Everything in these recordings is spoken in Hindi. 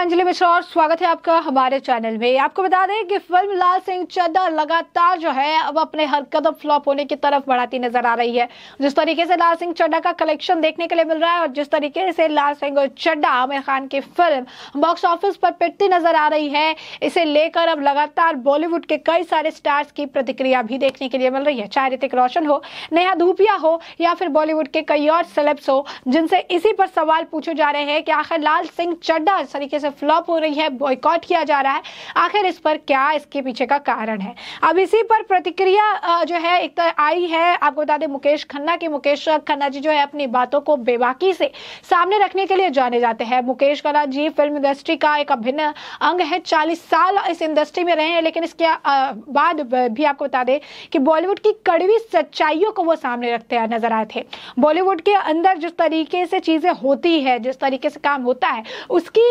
मैं अंजलि मिश्रा और स्वागत है आपका हमारे चैनल में आपको बता दें कि फिल्म लाल सिंह चड्डा लगातार जो है अब अपने हर कदम फ्लॉप होने की तरफ बढ़ाती नजर आ रही है जिस तरीके से लाल सिंह चड्डा का कलेक्शन देखने के लिए मिल रहा है और जिस तरीके से लाल सिंह और चड्डा आमिर खान की फिल्म बॉक्स ऑफिस पर पिटती नजर आ रही है इसे लेकर अब लगातार बॉलीवुड के कई सारे स्टार्स की प्रतिक्रिया भी देखने के लिए मिल रही है चाहे ऋतिक रोशन हो नेहा धूपिया हो या फिर बॉलीवुड के कई और सेलेब्स हो जिनसे इसी पर सवाल पूछे जा रहे हैं कि आखिर लाल सिंह चड्डा इस तरीके से फ्लॉप हो रही है बॉयकॉट किया जा रहा है आखिर इस पर क्या इसके पीछे का कारण है अब इसी पर प्रतिक्रिया जो है एक आई है आपको बता दें मुकेश खन्ना की मुकेश खन्ना जी जो है अपनी बातों को बेबाकी से सामने रखने के लिए जाने जाते हैं मुकेश खन्ना जी फिल्म इंडस्ट्री का एक अभिन्न अंग है चालीस साल इस इंडस्ट्री में रहे हैं लेकिन इसके बाद भी आपको बता दें कि बॉलीवुड की कड़वी सच्चाइयों को वो सामने रखते हैं नजर आए थे बॉलीवुड के अंदर जिस तरीके से चीज़ें होती है जिस तरीके से काम होता है उसकी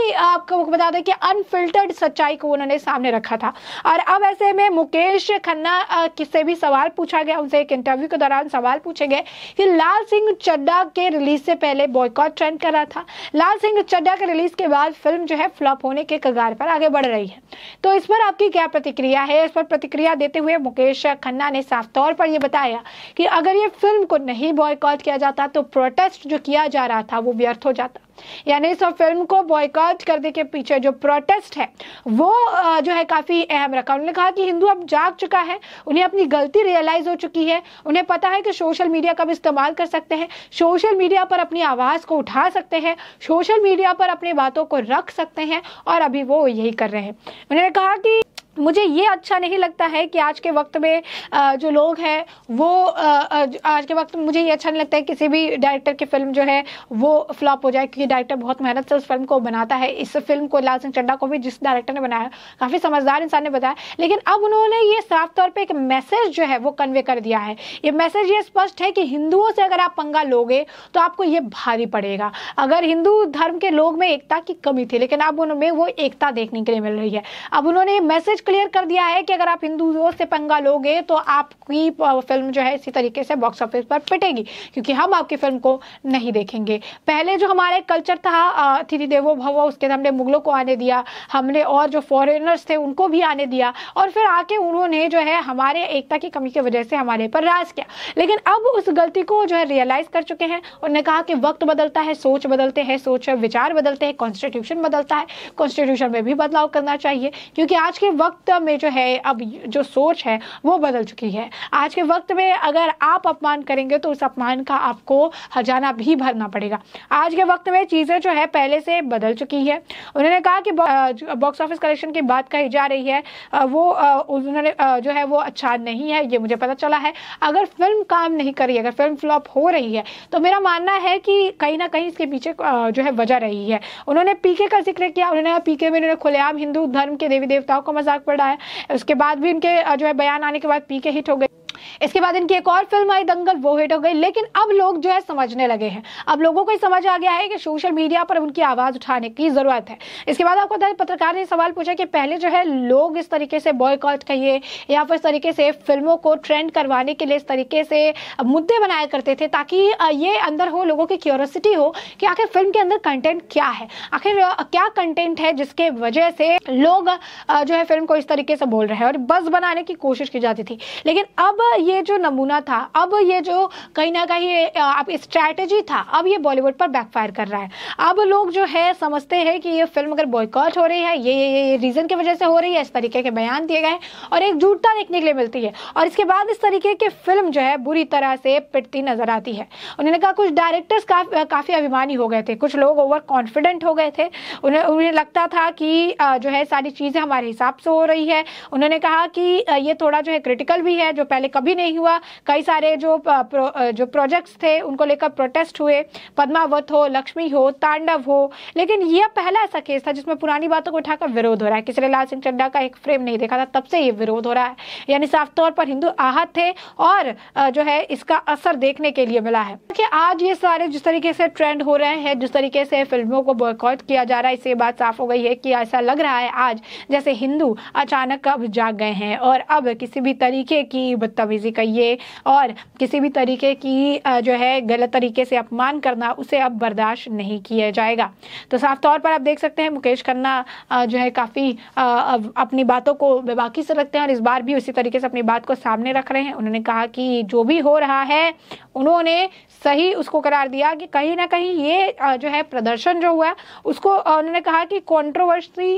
आपको बता दें कि अनफिल्टर्ड सच्चाई को उन्होंने सामने रखा था और अब ऐसे में मुकेश खन्ना किससे भी सवाल पूछा गया उनसे एक इंटरव्यू के दौरान सवाल पूछे गए कि लाल सिंह चड्डा के रिलीज से पहले बॉयकॉट ट्रेंड कर रहा था लाल सिंह चड्डा के रिलीज के बाद फिल्म जो है फ्लॉप होने के कगार पर आगे बढ़ रही है तो इस पर आपकी क्या प्रतिक्रिया है इस पर प्रतिक्रिया देते हुए मुकेश खन्ना ने साफ तौर पर यह बताया कि अगर ये फिल्म को नहीं बॉयकॉट किया जाता तो प्रोटेस्ट जो किया जा रहा था वो व्यर्थ हो जाता यानी इस फिल्म को बॉयकॉट करने के पीछे जो प्रोटेस्ट है वो जो है काफ़ी अहम रखा उन्होंने कहा कि हिंदू अब जाग चुका है उन्हें अपनी गलती रियलाइज हो चुकी है उन्हें पता है कि सोशल मीडिया का भी इस्तेमाल कर सकते हैं सोशल मीडिया पर अपनी आवाज़ को उठा सकते हैं सोशल मीडिया पर अपनी बातों को रख सकते हैं और अभी वो यही कर रहे हैं उन्होंने कहा कि मुझे ये अच्छा नहीं लगता है कि आज के वक्त में जो लोग हैं वो आज के वक्त में मुझे ये अच्छा नहीं लगता है किसी भी डायरेक्टर की फिल्म जो है वो फ्लॉप हो जाए क्योंकि डायरेक्टर बहुत मेहनत से उस फिल्म को बनाता है इस फिल्म को लाल सिंह चड्डा को भी जिस डायरेक्टर ने बनाया काफ़ी समझदार इंसान ने बताया लेकिन अब उन्होंने ये साफ तौर पर एक मैसेज जो है वो कन्वे कर दिया है ये मैसेज ये स्पष्ट है कि हिंदुओं से अगर आप पंगा लोगे तो आपको ये भारी पड़ेगा अगर हिंदू धर्म के लोग में एकता की कमी थी लेकिन अब उनमें वो एकता देखने के लिए मिल रही है अब उन्होंने ये मैसेज चैलेंज क्लियर कर दिया है कि अगर आप हिंदू से पंगा लोगे तो आपकी फिल्म जो है इसी तरीके से बॉक्स ऑफिस पर पिटेगी क्योंकि हम आपकी फिल्म को नहीं देखेंगे पहले जो हमारा कल्चर था अतिथि देवो भव उसके अंदर हमने मुगलों को आने दिया हमने और जो फॉरेनर्स थे उनको भी आने दिया और फिर आके उन्होंने जो है हमारे एकता की कमी की वजह से हमारे पर राज किया लेकिन अब उस गलती को जो है रियलाइज कर चुके हैं उन्होंने कहा कि वक्त बदलता है सोच बदलते हैं सोच विचार बदलते हैं कॉन्स्टिट्यूशन बदलता है कॉन्स्टिट्यूशन में भी बदलाव करना चाहिए क्योंकि आज के वक्त वक्त में जो है अब जो सोच है वो बदल चुकी है आज के वक्त में अगर आप अपमान करेंगे तो उस अपमान का आपको हजाना भी भरना पड़ेगा आज के वक्त में चीज़ें जो है पहले से बदल चुकी है उन्होंने कहा कि बॉक्स ऑफिस कलेक्शन की बात कही जा रही है वो उन्होंने जो है वो अच्छा नहीं है ये मुझे पता चला है अगर फिल्म काम नहीं कर रही अगर फिल्म फ्लॉप हो रही है तो मेरा मानना है कि कहीं ना कहीं इसके पीछे जो है वजह रही है उन्होंने पीके का जिक्र किया उन्होंने पीके में उन्होंने खुलेआम हिंदू धर्म के देवी देवताओं का मजाक है उसके बाद भी उनके जो है बयान आने के बाद पीके हिट हो गए इसके बाद इनकी एक और फिल्म आई दंगल वो हिट हो गई लेकिन अब लोग जो है समझने लगे हैं अब लोगों को समझ आ गया है कि सोशल मीडिया पर उनकी आवाज़ उठाने की ज़रूरत है इसके बाद आपको पत्रकार ने सवाल पूछा कि पहले जो है लोग इस तरीके से बॉयकॉट कहिए या फिर इस तरीके से फिल्मों को ट्रेंड करवाने के लिए इस तरीके से मुद्दे बनाया करते थे ताकि ये अंदर हो लोगों की क्यूरोसिटी हो कि आखिर फिल्म के अंदर कंटेंट क्या है आखिर क्या कंटेंट है जिसके वजह से लोग जो है फिल्म को इस तरीके से बोल रहे हैं और बस बनाने की कोशिश की जाती थी लेकिन अब ये जो नमूना था अब ये जो कहीं ना कहीं आप स्ट्रैटेजी था अब ये बॉलीवुड पर बैकफायर कर रहा है अब लोग जो है समझते हैं कि ये फिल्म अगर बॉयकॉट हो रही है ये ये ये, ये रीज़न की वजह से हो रही है इस तरीके के बयान दिए गए और एक झूठता देखने के लिए मिलती है और इसके बाद इस तरीके की फिल्म जो है बुरी तरह से पिटती नजर आती है उन्होंने कहा कुछ डायरेक्टर्स काफ़ी अभिमानी हो गए थे कुछ लोग ओवर कॉन्फिडेंट हो गए थे उन्हें उन्हें लगता था कि जो है सारी चीज़ें हमारे हिसाब से हो रही है उन्होंने कहा कि ये थोड़ा जो है क्रिटिकल भी है जो पहले कभी भी नहीं हुआ कई सारे जो प्रो, जो प्रोजेक्ट्स थे उनको लेकर प्रोटेस्ट हुए पद्मावत हो लक्ष्मी हो तांडव हो लेकिन यह पहला ऐसा केस था जिसमें पुरानी बातों को उठाकर विरोध हो रहा है किसी ने लाल सिंह चड्डा का एक फ्रेम नहीं देखा था तब से ये विरोध हो रहा है यानी साफ तौर पर हिंदू आहत थे और जो है इसका असर देखने के लिए मिला है क्योंकि आज ये सारे जिस तरीके से ट्रेंड हो रहे हैं जिस तरीके से फिल्मों को बॉयकॉट किया जा रहा है इससे बात साफ हो गई है कि ऐसा लग रहा है आज जैसे हिंदू अचानक अब जाग गए हैं और अब किसी भी तरीके की बदतमीजी बदतमीज़ी कहिए और किसी भी तरीके की जो है गलत तरीके से अपमान करना उसे अब बर्दाश्त नहीं किया जाएगा तो साफ तौर पर आप देख सकते हैं मुकेश खन्ना जो है काफ़ी अपनी बातों को बेबाकी से रखते हैं और इस बार भी उसी तरीके से अपनी बात को सामने रख रहे हैं उन्होंने कहा कि जो भी हो रहा है उन्होंने सही उसको करार दिया कि कहीं ना कहीं ये जो है प्रदर्शन जो हुआ उसको उन्होंने कहा कि कॉन्ट्रोवर्सी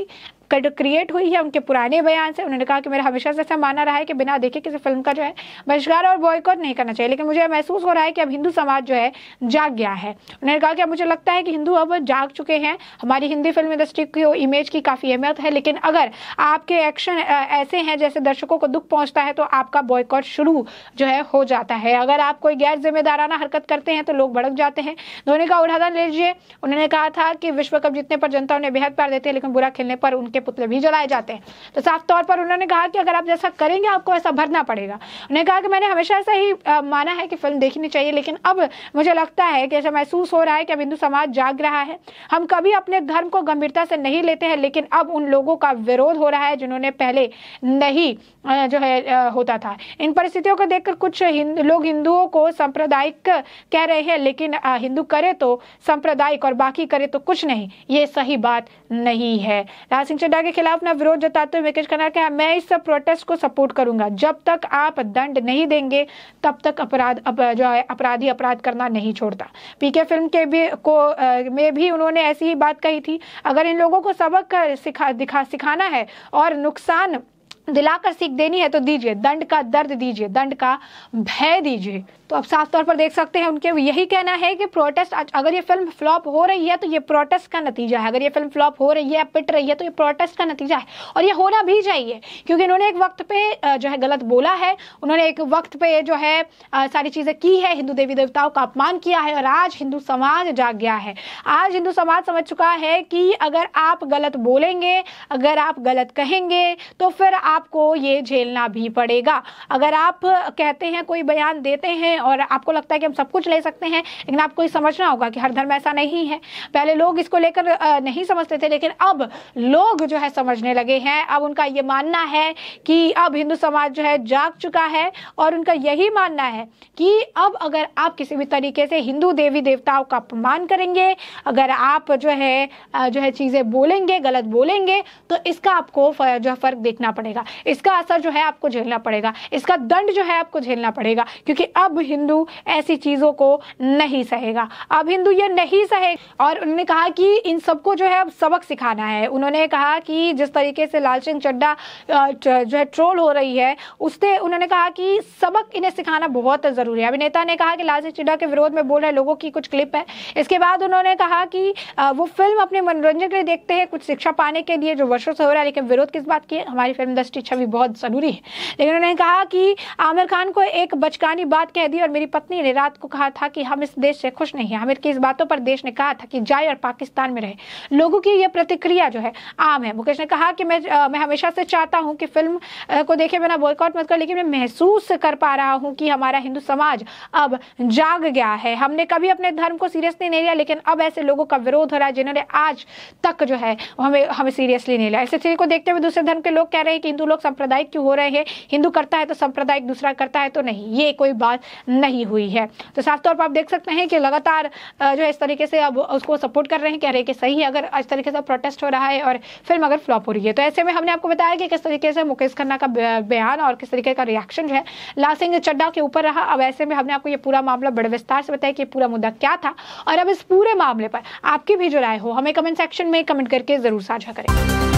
क्रिएट हुई है उनके पुराने बयान से उन्होंने कहा कि मेरा हमेशा से ऐसा माना रहा है कि बिना देखे किसी फिल्म का जो है बहिष्कार और बॉयकॉट नहीं करना चाहिए लेकिन मुझे महसूस हो रहा है कि अब हिंदू समाज जो है जाग गया है उन्होंने कहा कि अब मुझे लगता है कि हिंदू अब जाग चुके हैं हमारी हिंदी फिल्म इंडस्ट्री की इमेज की काफ़ी अहमियत है लेकिन अगर आपके एक्शन ऐसे हैं जैसे दर्शकों को दुख पहुंचता है तो आपका बॉयकॉट शुरू जो है हो जाता है अगर आप कोई गैर जिम्मेदाराना हरकत करते हैं तो लोग भड़क जाते हैं धोनी का उदाहरण ले लीजिए उन्होंने कहा था कि विश्व कप जीतने पर जनता उन्हें बेहद प्यार देती है लेकिन बुरा खेलने पर उनके के पुतले भी जलाए जाते हैं तो साफ तौर पर उन्होंने कहा कि अगर आप जैसा करेंगे आपको ऐसा भरना पड़ेगा उन्होंने कहा कि मैंने हमेशा ऐसा ही माना है कि फिल्म देखनी चाहिए लेकिन अब मुझे लगता है कि ऐसा महसूस हो रहा है कि अब हिंदू समाज जाग रहा है हम कभी अपने धर्म को गंभीरता से नहीं लेते हैं लेकिन अब उन लोगों का विरोध हो रहा है जिन्होंने पहले नहीं जो है होता था इन परिस्थितियों को देखकर कुछ लोग हिंदुओं को सांप्रदायिक कह रहे हैं लेकिन हिंदू करे तो सांप्रदायिक और बाकी करे तो कुछ नहीं ये सही बात नहीं है लाल सिंह नड्डा के खिलाफ अपना विरोध जताते हुए वेंकटेश खन्ना कहा मैं इस सब प्रोटेस्ट को सपोर्ट करूंगा जब तक आप दंड नहीं देंगे तब तक अपराध अप, जो है अपराधी अपराध करना नहीं छोड़ता पीके फिल्म के भी को आ, में भी उन्होंने ऐसी ही बात कही थी अगर इन लोगों को सबक सिखा दिखा सिखाना है और नुकसान दिलाकर सीख देनी है तो दीजिए दंड का दर्द दीजिए दंड का भय दीजिए तो आप साफ तौर पर देख सकते हैं उनके यही कहना है कि प्रोटेस्ट अगर ये फिल्म फ्लॉप हो रही है तो ये प्रोटेस्ट का नतीजा है अगर ये फिल्म फ्लॉप हो रही है पिट रही है तो ये प्रोटेस्ट का नतीजा है और ये होना भी चाहिए क्योंकि इन्होंने एक वक्त पे जो है गलत बोला है उन्होंने एक वक्त पे जो है सारी चीज़ें की है हिंदू देवी देवताओं का अपमान किया है और आज हिंदू समाज जाग गया है आज हिंदू समाज समझ चुका है कि अगर आप गलत बोलेंगे अगर आप गलत कहेंगे तो फिर आपको ये झेलना भी पड़ेगा अगर आप कहते हैं कोई बयान देते हैं और आपको लगता है कि हम सब कुछ ले सकते हैं लेकिन आपको ये समझना होगा कि हर धर्म ऐसा नहीं है पहले लोग इसको लेकर नहीं समझते थे लेकिन अब लोग जो है समझने लगे हैं अब उनका ये मानना है कि अब हिंदू समाज जो है जाग चुका है और उनका यही मानना है कि अब अगर आप किसी भी तरीके से हिंदू देवी देवताओं का अपमान करेंगे अगर आप जो है जो है चीज़ें बोलेंगे गलत बोलेंगे तो इसका आपको जो है फ़र्क देखना पड़ेगा पड़ेगा इसका असर जो है आपको झेलना पड़ेगा इसका दंड जो है आपको झेलना पड़ेगा क्योंकि अब हिंदू ऐसी चीज़ों को नहीं सहेगा अब हिंदू ये नहीं सहेगा और उन्होंने कहा कि इन सबको जो है अब सबक सिखाना है उन्होंने कहा कि जिस तरीके से लाल सिंह चड्डा जो है ट्रोल हो रही है उससे उन्होंने कहा कि सबक इन्हें सिखाना बहुत ज़रूरी है अभिनेता ने कहा कि लाल सिंह चड्डा के विरोध में बोल रहे लोगों की कुछ क्लिप है इसके बाद उन्होंने कहा कि वो फिल्म अपने मनोरंजन के लिए देखते हैं कुछ शिक्षा पाने के लिए जो वर्षों से हो रहा है लेकिन विरोध किस बात की हमारी फिल्म दस शिक्षा छवि बहुत ज़रूरी है लेकिन उन्होंने कहा कि आमिर खान को एक बचकानी बात कह दी और मेरी पत्नी ने रात को कहा था कि हम इस देश से खुश नहीं है आमिर की इस बातों पर देश ने कहा था कि जाए और पाकिस्तान में रहे लोगों की यह प्रतिक्रिया जो है आम है मुकेश ने कहा कि मैं मैं हमेशा से चाहता हूँ कि फिल्म को देखे बिना बॉयकॉट मत कर लेकिन मैं महसूस कर पा रहा हूँ कि हमारा हिंदू समाज अब जाग गया है हमने कभी अपने धर्म को सीरियसली नहीं लिया लेकिन अब ऐसे लोगों का विरोध हो रहा है जिन्होंने आज तक जो है हमें हमें सीरियसली नहीं लिया ऐसे को देखते हुए दूसरे धर्म के लोग कह रहे हैं कि हिंदू लोग सांप्रदायिक क्यों हो रहे हैं हिंदू करता है तो सांप्रदायिक दूसरा करता है तो नहीं ये कोई बात नहीं हुई है तो साफ तौर पर आप देख सकते हैं कि लगातार जो है इस तरीके से अब उसको सपोर्ट कर रहे हैं कह रहे हैं कि सही है अगर इस तरीके से प्रोटेस्ट हो रहा है और फिल्म अगर फ्लॉप हो रही है तो ऐसे में हमने आपको बताया कि किस तरीके से मुकेश खन्ना का बयान और किस तरीके का रिएक्शन जो है लाल सिंह चड्डा के ऊपर रहा अब ऐसे में हमने आपको ये पूरा मामला बड़े विस्तार से बताया कि पूरा मुद्दा क्या था और अब इस पूरे मामले पर आपकी भी जो राय हो हमें कमेंट सेक्शन में कमेंट करके जरूर साझा करें